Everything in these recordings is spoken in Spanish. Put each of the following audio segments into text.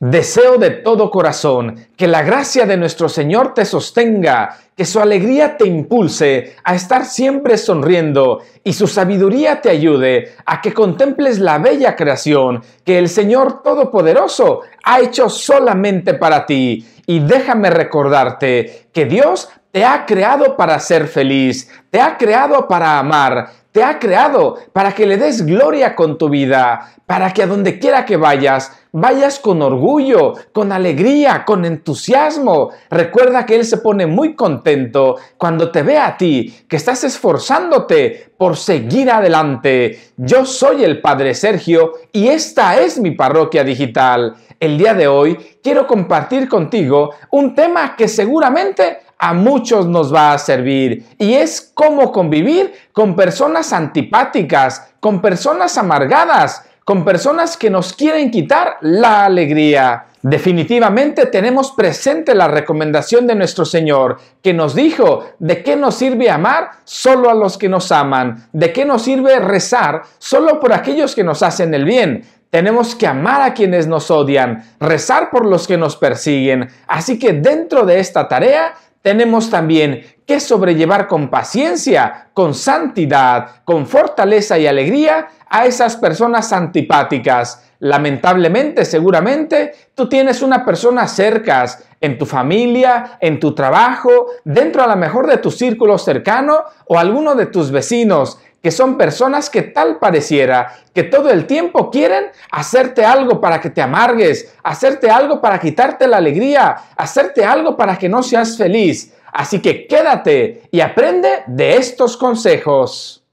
Deseo de todo corazón que la gracia de nuestro Señor te sostenga, que su alegría te impulse a estar siempre sonriendo y su sabiduría te ayude a que contemples la bella creación que el Señor Todopoderoso ha hecho solamente para ti. Y déjame recordarte que Dios te ha creado para ser feliz, te ha creado para amar, ha creado, para que le des gloria con tu vida, para que a donde quiera que vayas, vayas con orgullo, con alegría, con entusiasmo. Recuerda que Él se pone muy contento cuando te ve a ti, que estás esforzándote por seguir adelante. Yo soy el Padre Sergio y esta es mi parroquia digital. El día de hoy quiero compartir contigo un tema que seguramente a muchos nos va a servir y es cómo convivir con personas antipáticas, con personas amargadas, con personas que nos quieren quitar la alegría. Definitivamente tenemos presente la recomendación de nuestro Señor, que nos dijo, ¿de qué nos sirve amar solo a los que nos aman? ¿De qué nos sirve rezar solo por aquellos que nos hacen el bien? Tenemos que amar a quienes nos odian, rezar por los que nos persiguen. Así que dentro de esta tarea tenemos también que sobrellevar con paciencia, con santidad, con fortaleza y alegría a esas personas antipáticas. Lamentablemente, seguramente, tú tienes una persona cerca, en tu familia, en tu trabajo, dentro a lo mejor de tu círculo cercano o alguno de tus vecinos que son personas que tal pareciera que todo el tiempo quieren hacerte algo para que te amargues, hacerte algo para quitarte la alegría, hacerte algo para que no seas feliz. Así que quédate y aprende de estos consejos.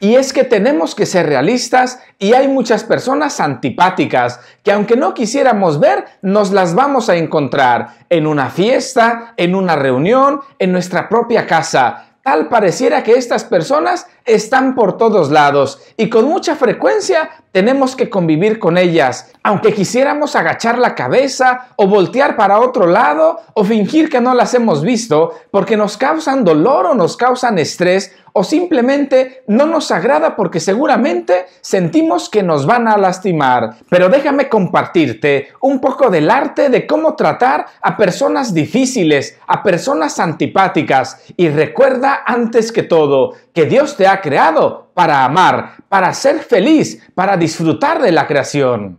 Y es que tenemos que ser realistas y hay muchas personas antipáticas que aunque no quisiéramos ver, nos las vamos a encontrar en una fiesta, en una reunión, en nuestra propia casa. Tal pareciera que estas personas están por todos lados y con mucha frecuencia tenemos que convivir con ellas, aunque quisiéramos agachar la cabeza o voltear para otro lado o fingir que no las hemos visto porque nos causan dolor o nos causan estrés o simplemente no nos agrada porque seguramente sentimos que nos van a lastimar. Pero déjame compartirte un poco del arte de cómo tratar a personas difíciles, a personas antipáticas y recuerda antes que todo que Dios te ha creado para amar, para ser feliz, para disfrutar de la creación.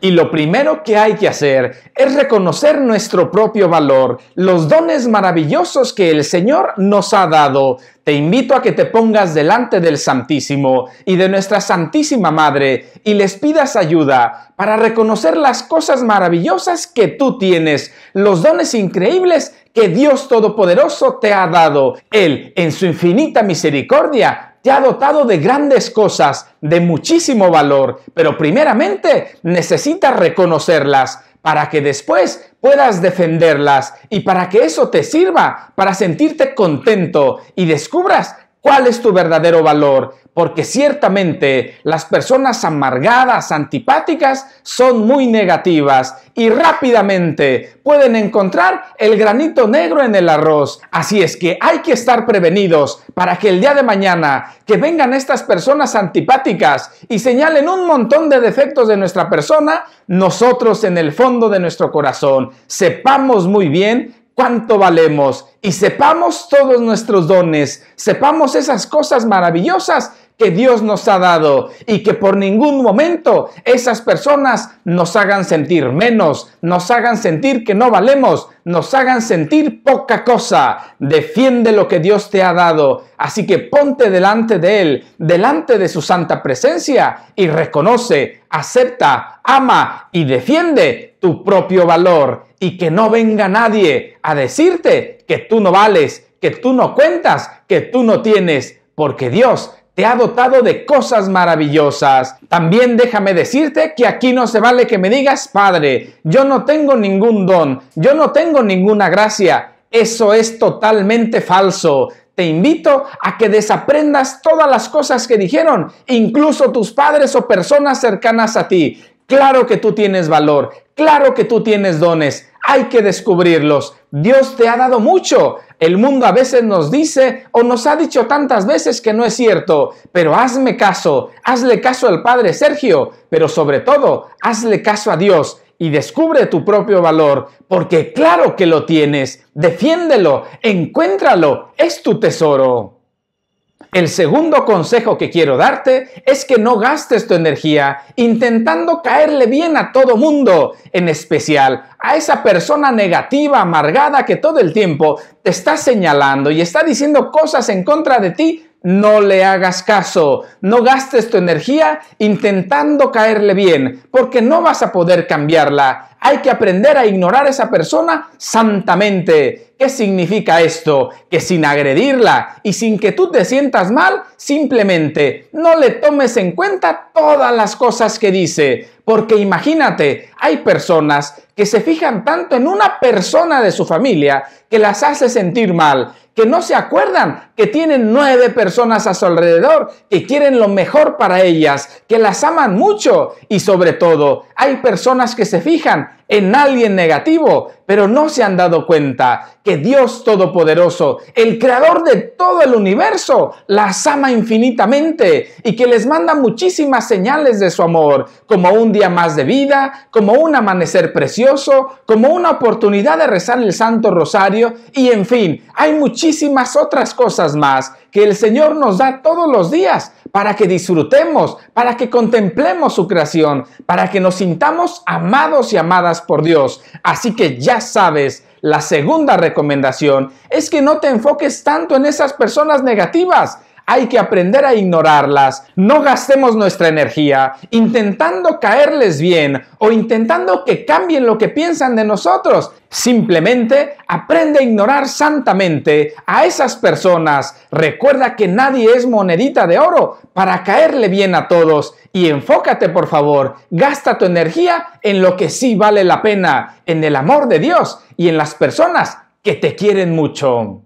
Y lo primero que hay que hacer es reconocer nuestro propio valor, los dones maravillosos que el Señor nos ha dado. Te invito a que te pongas delante del Santísimo y de nuestra Santísima Madre y les pidas ayuda para reconocer las cosas maravillosas que tú tienes, los dones increíbles que Dios Todopoderoso te ha dado. Él, en su infinita misericordia, te ha dotado de grandes cosas, de muchísimo valor, pero primeramente necesitas reconocerlas para que después puedas defenderlas y para que eso te sirva para sentirte contento y descubras cuál es tu verdadero valor, porque ciertamente las personas amargadas, antipáticas, son muy negativas y rápidamente pueden encontrar el granito negro en el arroz. Así es que hay que estar prevenidos para que el día de mañana que vengan estas personas antipáticas y señalen un montón de defectos de nuestra persona, nosotros en el fondo de nuestro corazón sepamos muy bien cuánto valemos y sepamos todos nuestros dones, sepamos esas cosas maravillosas que Dios nos ha dado y que por ningún momento esas personas nos hagan sentir menos, nos hagan sentir que no valemos, nos hagan sentir poca cosa. Defiende lo que Dios te ha dado. Así que ponte delante de Él, delante de su santa presencia y reconoce, acepta, ama y defiende tu propio valor y que no venga nadie a decirte que tú no vales, que tú no cuentas, que tú no tienes, porque Dios te ha dotado de cosas maravillosas. También déjame decirte que aquí no se vale que me digas, Padre, yo no tengo ningún don, yo no tengo ninguna gracia. Eso es totalmente falso. Te invito a que desaprendas todas las cosas que dijeron, incluso tus padres o personas cercanas a ti. Claro que tú tienes valor, claro que tú tienes dones, hay que descubrirlos. Dios te ha dado mucho, el mundo a veces nos dice o nos ha dicho tantas veces que no es cierto, pero hazme caso, hazle caso al Padre Sergio, pero sobre todo, hazle caso a Dios y descubre tu propio valor, porque claro que lo tienes, defiéndelo, encuéntralo, es tu tesoro. El segundo consejo que quiero darte es que no gastes tu energía intentando caerle bien a todo mundo, en especial a esa persona negativa, amargada que todo el tiempo te está señalando y está diciendo cosas en contra de ti no le hagas caso, no gastes tu energía intentando caerle bien, porque no vas a poder cambiarla. Hay que aprender a ignorar a esa persona santamente. ¿Qué significa esto? Que sin agredirla y sin que tú te sientas mal, simplemente no le tomes en cuenta todas las cosas que dice. Porque imagínate, hay personas que se fijan tanto en una persona de su familia que las hace sentir mal, que no se acuerdan que tienen nueve personas a su alrededor, que quieren lo mejor para ellas, que las aman mucho y sobre todo hay personas que se fijan en alguien negativo, pero no se han dado cuenta que Dios Todopoderoso, el creador de todo el universo, las ama infinitamente y que les manda muchísimas señales de su amor, como un día más de vida, como un amanecer precioso, como una oportunidad de rezar el Santo Rosario y en fin, hay muchísimas otras cosas más que el Señor nos da todos los días para que disfrutemos, para que contemplemos su creación, para que nos sintamos amados y amadas por Dios. Así que ya sabes, la segunda recomendación es que no te enfoques tanto en esas personas negativas, hay que aprender a ignorarlas. No gastemos nuestra energía intentando caerles bien o intentando que cambien lo que piensan de nosotros. Simplemente aprende a ignorar santamente a esas personas. Recuerda que nadie es monedita de oro para caerle bien a todos y enfócate por favor, gasta tu energía en lo que sí vale la pena, en el amor de Dios y en las personas que te quieren mucho.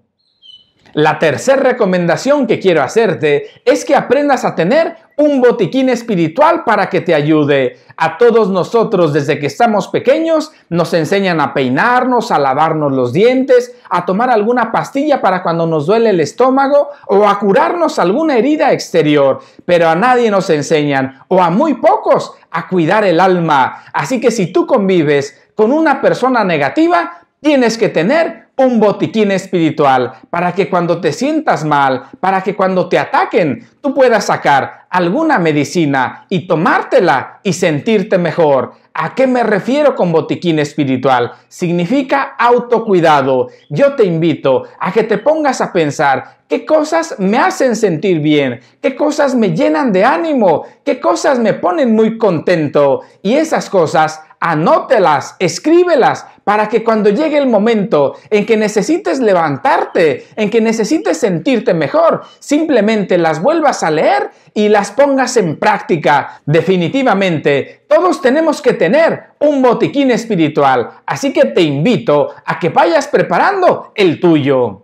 La tercera recomendación que quiero hacerte es que aprendas a tener un botiquín espiritual para que te ayude. A todos nosotros desde que estamos pequeños nos enseñan a peinarnos, a lavarnos los dientes, a tomar alguna pastilla para cuando nos duele el estómago o a curarnos alguna herida exterior. Pero a nadie nos enseñan, o a muy pocos, a cuidar el alma. Así que si tú convives con una persona negativa, tienes que tener un botiquín espiritual para que cuando te sientas mal, para que cuando te ataquen, tú puedas sacar alguna medicina y tomártela y sentirte mejor. ¿A qué me refiero con botiquín espiritual? Significa autocuidado. Yo te invito a que te pongas a pensar qué cosas me hacen sentir bien, qué cosas me llenan de ánimo, qué cosas me ponen muy contento y esas cosas anótelas, escríbelas, para que cuando llegue el momento en que necesites levantarte, en que necesites sentirte mejor, simplemente las vuelvas a leer y las pongas en práctica. Definitivamente, todos tenemos que tener un botiquín espiritual, así que te invito a que vayas preparando el tuyo.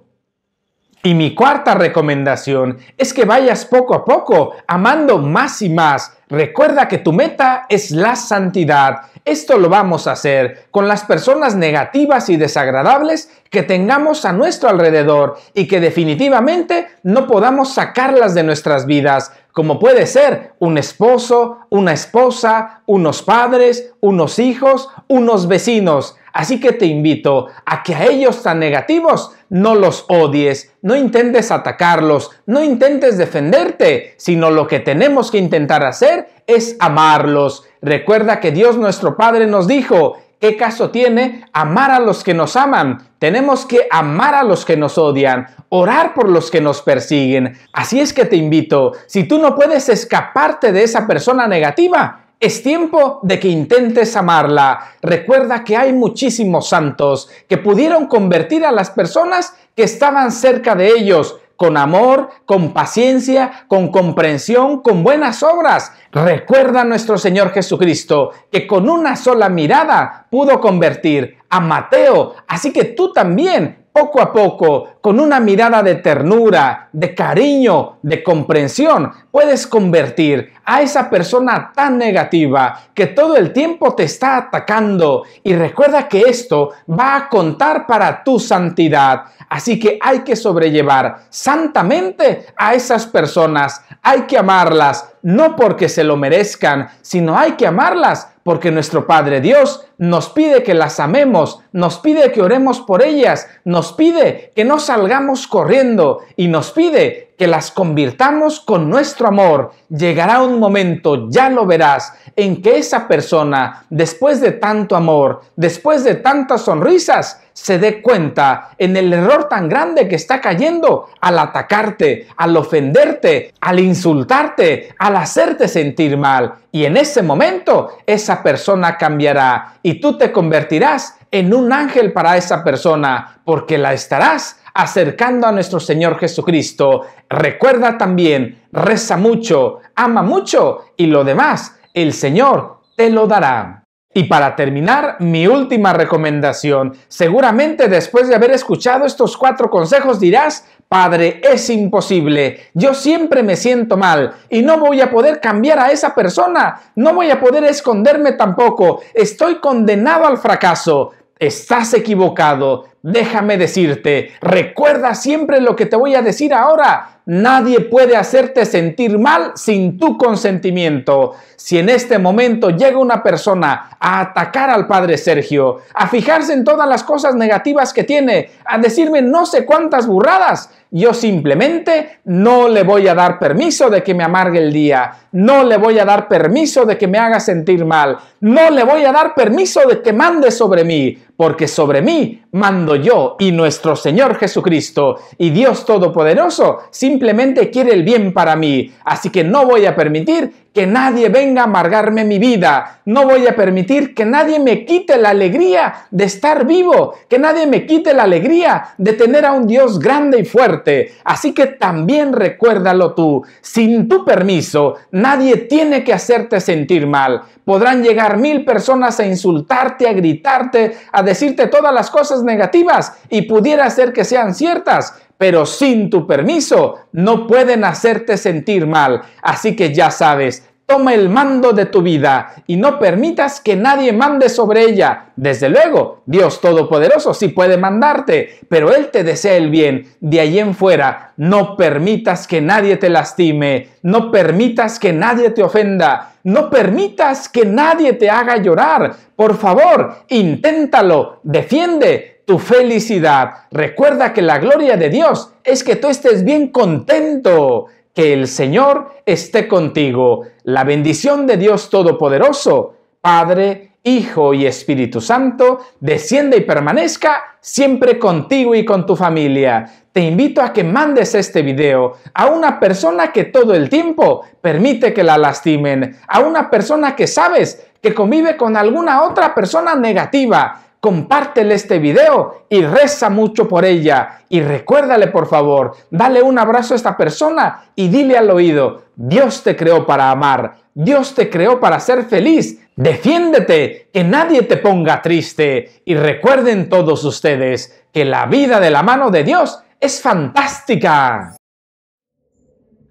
Y mi cuarta recomendación es que vayas poco a poco, amando más y más. Recuerda que tu meta es la santidad. Esto lo vamos a hacer con las personas negativas y desagradables que tengamos a nuestro alrededor y que definitivamente no podamos sacarlas de nuestras vidas, como puede ser un esposo, una esposa, unos padres, unos hijos, unos vecinos. Así que te invito a que a ellos tan negativos no los odies, no intentes atacarlos, no intentes defenderte, sino lo que tenemos que intentar hacer es amarlos. Recuerda que Dios nuestro Padre nos dijo, ¿Qué caso tiene amar a los que nos aman? Tenemos que amar a los que nos odian, orar por los que nos persiguen. Así es que te invito, si tú no puedes escaparte de esa persona negativa, es tiempo de que intentes amarla. Recuerda que hay muchísimos santos que pudieron convertir a las personas que estaban cerca de ellos con amor, con paciencia, con comprensión, con buenas obras. Recuerda a nuestro Señor Jesucristo que con una sola mirada pudo convertir a Mateo. Así que tú también poco a poco, con una mirada de ternura, de cariño, de comprensión, puedes convertir a esa persona tan negativa que todo el tiempo te está atacando. Y recuerda que esto va a contar para tu santidad. Así que hay que sobrellevar santamente a esas personas. Hay que amarlas, no porque se lo merezcan, sino hay que amarlas porque nuestro Padre Dios nos pide que las amemos, nos pide que oremos por ellas, nos pide que no salgamos corriendo y nos pide que las convirtamos con nuestro amor, llegará un momento, ya lo verás, en que esa persona, después de tanto amor, después de tantas sonrisas, se dé cuenta en el error tan grande que está cayendo al atacarte, al ofenderte, al insultarte, al hacerte sentir mal. Y en ese momento esa persona cambiará y tú te convertirás en un ángel para esa persona, porque la estarás acercando a nuestro Señor Jesucristo. Recuerda también, reza mucho, ama mucho y lo demás, el Señor te lo dará. Y para terminar, mi última recomendación. Seguramente después de haber escuchado estos cuatro consejos dirás, Padre, es imposible, yo siempre me siento mal y no voy a poder cambiar a esa persona, no voy a poder esconderme tampoco, estoy condenado al fracaso estás equivocado, déjame decirte, recuerda siempre lo que te voy a decir ahora. Nadie puede hacerte sentir mal sin tu consentimiento. Si en este momento llega una persona a atacar al padre Sergio, a fijarse en todas las cosas negativas que tiene, a decirme no sé cuántas burradas, yo simplemente no le voy a dar permiso de que me amargue el día, no le voy a dar permiso de que me haga sentir mal, no le voy a dar permiso de que mande sobre mí, porque sobre mí mando yo y nuestro Señor Jesucristo y Dios Todopoderoso simplemente quiere el bien para mí, así que no voy a permitir que nadie venga a amargarme mi vida. No voy a permitir que nadie me quite la alegría de estar vivo, que nadie me quite la alegría de tener a un Dios grande y fuerte. Así que también recuérdalo tú, sin tu permiso, nadie tiene que hacerte sentir mal. Podrán llegar mil personas a insultarte, a gritarte, a decirte todas las cosas negativas y pudiera ser que sean ciertas, pero sin tu permiso no pueden hacerte sentir mal. Así que ya sabes, toma el mando de tu vida y no permitas que nadie mande sobre ella. Desde luego, Dios Todopoderoso sí puede mandarte, pero Él te desea el bien. De ahí en fuera, no permitas que nadie te lastime, no permitas que nadie te ofenda, no permitas que nadie te haga llorar. Por favor, inténtalo, defiende tu felicidad. Recuerda que la gloria de Dios es que tú estés bien contento, que el Señor esté contigo. La bendición de Dios Todopoderoso, Padre, Hijo y Espíritu Santo, descienda y permanezca siempre contigo y con tu familia. Te invito a que mandes este video a una persona que todo el tiempo permite que la lastimen, a una persona que sabes que convive con alguna otra persona negativa compártele este video y reza mucho por ella. Y recuérdale, por favor, dale un abrazo a esta persona y dile al oído, Dios te creó para amar, Dios te creó para ser feliz, defiéndete, que nadie te ponga triste. Y recuerden todos ustedes que la vida de la mano de Dios es fantástica.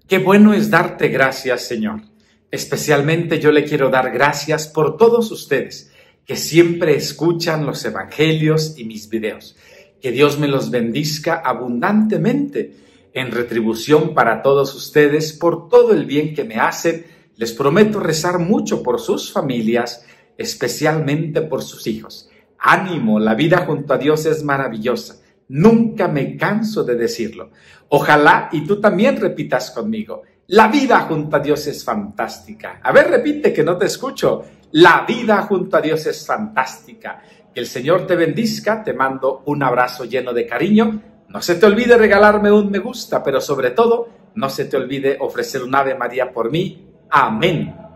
Qué bueno es darte gracias, Señor. Especialmente yo le quiero dar gracias por todos ustedes que siempre escuchan los evangelios y mis videos. Que Dios me los bendizca abundantemente en retribución para todos ustedes por todo el bien que me hacen. Les prometo rezar mucho por sus familias, especialmente por sus hijos. Ánimo, la vida junto a Dios es maravillosa. Nunca me canso de decirlo. Ojalá y tú también repitas conmigo. La vida junto a Dios es fantástica. A ver, repite que no te escucho. La vida junto a Dios es fantástica. Que el Señor te bendiga, te mando un abrazo lleno de cariño. No se te olvide regalarme un me gusta, pero sobre todo, no se te olvide ofrecer un Ave María por mí. Amén.